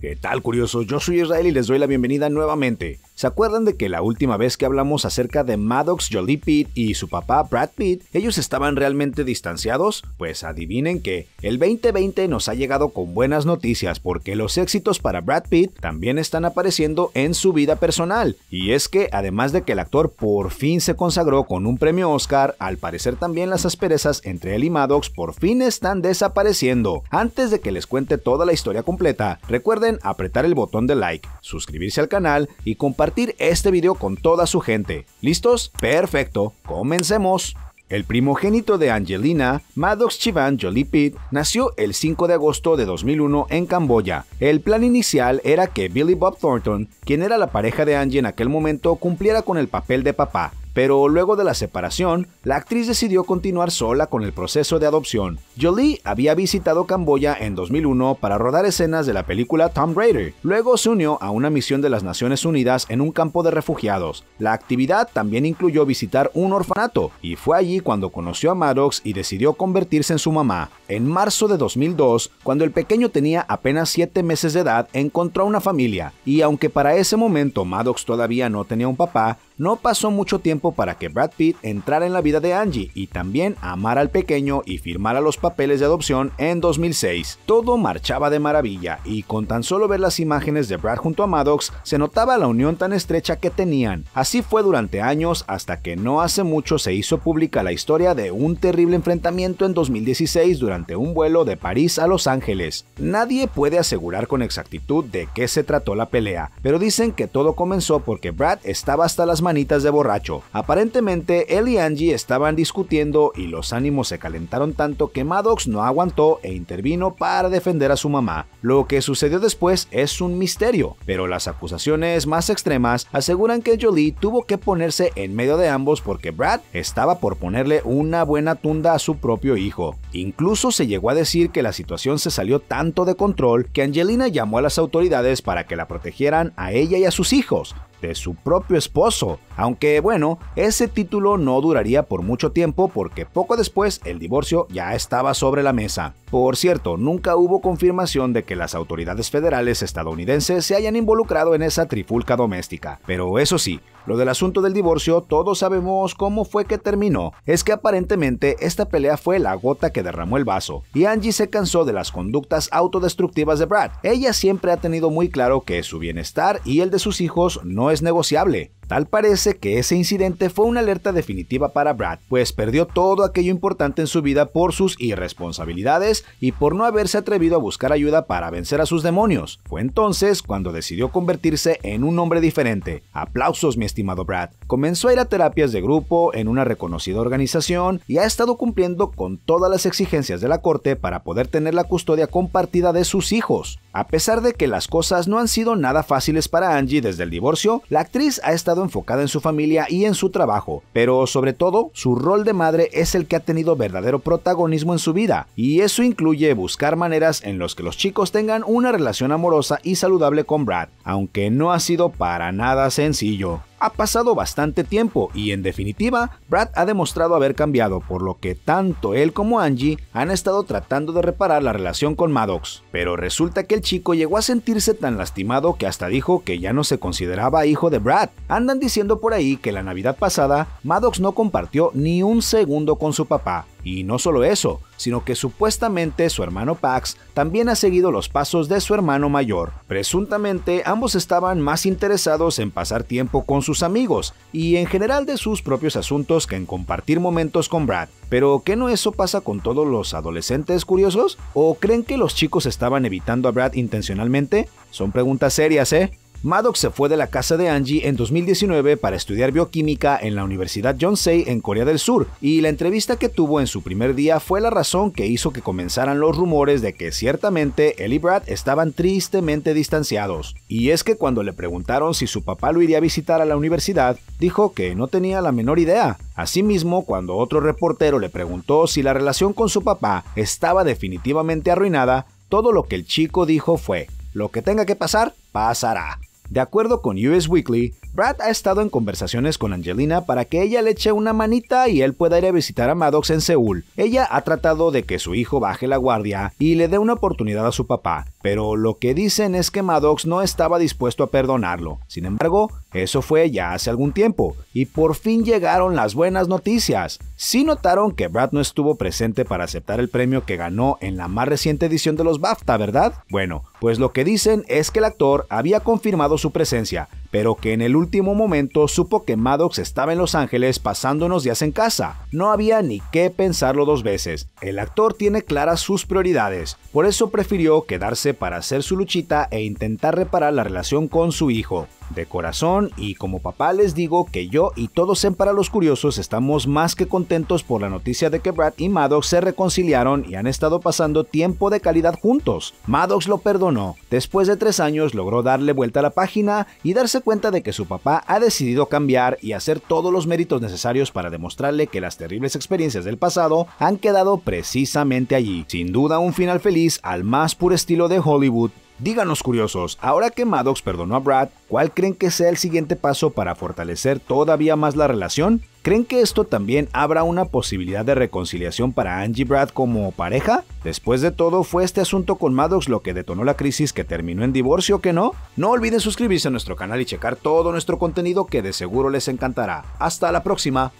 ¿Qué tal, curiosos? Yo soy Israel y les doy la bienvenida nuevamente ¿Se acuerdan de que la última vez que hablamos acerca de Maddox Jolie Pitt y su papá Brad Pitt, ellos estaban realmente distanciados? Pues adivinen que el 2020 nos ha llegado con buenas noticias porque los éxitos para Brad Pitt también están apareciendo en su vida personal. Y es que además de que el actor por fin se consagró con un premio Oscar, al parecer también las asperezas entre él y Maddox por fin están desapareciendo. Antes de que les cuente toda la historia completa, recuerden apretar el botón de like, suscribirse al canal y compartir compartir este video con toda su gente. ¿Listos? Perfecto, comencemos. El primogénito de Angelina, Maddox Chivan Jolie Pitt, nació el 5 de agosto de 2001 en Camboya. El plan inicial era que Billy Bob Thornton, quien era la pareja de Angie en aquel momento, cumpliera con el papel de papá, pero luego de la separación, la actriz decidió continuar sola con el proceso de adopción. Jolie había visitado Camboya en 2001 para rodar escenas de la película Tom Raider. Luego se unió a una misión de las Naciones Unidas en un campo de refugiados. La actividad también incluyó visitar un orfanato, y fue allí cuando conoció a Maddox y decidió convertirse en su mamá. En marzo de 2002, cuando el pequeño tenía apenas 7 meses de edad, encontró una familia, y aunque para ese momento Maddox todavía no tenía un papá, no pasó mucho tiempo para que Brad Pitt entrara en la vida de Angie y también amara al pequeño y firmara los papeles de adopción en 2006. Todo marchaba de maravilla y con tan solo ver las imágenes de Brad junto a Maddox se notaba la unión tan estrecha que tenían. Así fue durante años hasta que no hace mucho se hizo pública la historia de un terrible enfrentamiento en 2016 durante un vuelo de París a Los Ángeles. Nadie puede asegurar con exactitud de qué se trató la pelea, pero dicen que todo comenzó porque Brad estaba hasta las manitas de borracho. Aparentemente, él y Angie estaban discutiendo y los ánimos se calentaron tanto que Maddox no aguantó e intervino para defender a su mamá. Lo que sucedió después es un misterio, pero las acusaciones más extremas aseguran que Jolie tuvo que ponerse en medio de ambos porque Brad estaba por ponerle una buena tunda a su propio hijo. Incluso se llegó a decir que la situación se salió tanto de control que Angelina llamó a las autoridades para que la protegieran a ella y a sus hijos de su propio esposo. Aunque bueno, ese título no duraría por mucho tiempo porque poco después el divorcio ya estaba sobre la mesa. Por cierto, nunca hubo confirmación de que las autoridades federales estadounidenses se hayan involucrado en esa trifulca doméstica. Pero eso sí, lo del asunto del divorcio todos sabemos cómo fue que terminó. Es que aparentemente esta pelea fue la gota que derramó el vaso y Angie se cansó de las conductas autodestructivas de Brad. Ella siempre ha tenido muy claro que su bienestar y el de sus hijos no es negociable. Tal parece que ese incidente fue una alerta definitiva para Brad, pues perdió todo aquello importante en su vida por sus irresponsabilidades y por no haberse atrevido a buscar ayuda para vencer a sus demonios. Fue entonces cuando decidió convertirse en un hombre diferente. Aplausos, mi estimado Brad. Comenzó a ir a terapias de grupo en una reconocida organización y ha estado cumpliendo con todas las exigencias de la corte para poder tener la custodia compartida de sus hijos. A pesar de que las cosas no han sido nada fáciles para Angie desde el divorcio, la actriz ha estado enfocada en su familia y en su trabajo, pero sobre todo su rol de madre es el que ha tenido verdadero protagonismo en su vida, y eso incluye buscar maneras en los que los chicos tengan una relación amorosa y saludable con Brad, aunque no ha sido para nada sencillo. Ha pasado bastante tiempo y en definitiva, Brad ha demostrado haber cambiado, por lo que tanto él como Angie han estado tratando de reparar la relación con Maddox. Pero resulta que el chico llegó a sentirse tan lastimado que hasta dijo que ya no se consideraba hijo de Brad. Andan diciendo por ahí que la Navidad pasada, Maddox no compartió ni un segundo con su papá, y no solo eso, sino que supuestamente su hermano Pax también ha seguido los pasos de su hermano mayor. Presuntamente ambos estaban más interesados en pasar tiempo con sus amigos y en general de sus propios asuntos que en compartir momentos con Brad. Pero ¿qué no eso pasa con todos los adolescentes curiosos? ¿O creen que los chicos estaban evitando a Brad intencionalmente? Son preguntas serias, ¿eh? Maddox se fue de la casa de Angie en 2019 para estudiar bioquímica en la Universidad Yonsei en Corea del Sur, y la entrevista que tuvo en su primer día fue la razón que hizo que comenzaran los rumores de que ciertamente él y Brad estaban tristemente distanciados. Y es que cuando le preguntaron si su papá lo iría a visitar a la universidad, dijo que no tenía la menor idea. Asimismo, cuando otro reportero le preguntó si la relación con su papá estaba definitivamente arruinada, todo lo que el chico dijo fue, lo que tenga que pasar, pasará. De acuerdo con US Weekly, Brad ha estado en conversaciones con Angelina para que ella le eche una manita y él pueda ir a visitar a Maddox en Seúl. Ella ha tratado de que su hijo baje la guardia y le dé una oportunidad a su papá, pero lo que dicen es que Maddox no estaba dispuesto a perdonarlo. Sin embargo, eso fue ya hace algún tiempo, y por fin llegaron las buenas noticias. Sí notaron que Brad no estuvo presente para aceptar el premio que ganó en la más reciente edición de los BAFTA, ¿verdad? Bueno, pues lo que dicen es que el actor había confirmado su presencia, pero que en el último momento supo que Maddox estaba en Los Ángeles pasándonos días en casa. No había ni qué pensarlo dos veces. El actor tiene claras sus prioridades, por eso prefirió quedarse para hacer su luchita e intentar reparar la relación con su hijo. De corazón y como papá les digo que yo y todos en Para los Curiosos estamos más que contentos por la noticia de que Brad y Maddox se reconciliaron y han estado pasando tiempo de calidad juntos. Maddox lo perdonó. Después de tres años logró darle vuelta a la página y darse cuenta de que su papá ha decidido cambiar y hacer todos los méritos necesarios para demostrarle que las terribles experiencias del pasado han quedado precisamente allí. Sin duda un final feliz al más puro estilo de Hollywood, Díganos curiosos, ahora que Maddox perdonó a Brad, ¿cuál creen que sea el siguiente paso para fortalecer todavía más la relación? ¿Creen que esto también habrá una posibilidad de reconciliación para Angie y Brad como pareja? Después de todo, ¿fue este asunto con Maddox lo que detonó la crisis que terminó en divorcio o que no? No olviden suscribirse a nuestro canal y checar todo nuestro contenido que de seguro les encantará. Hasta la próxima.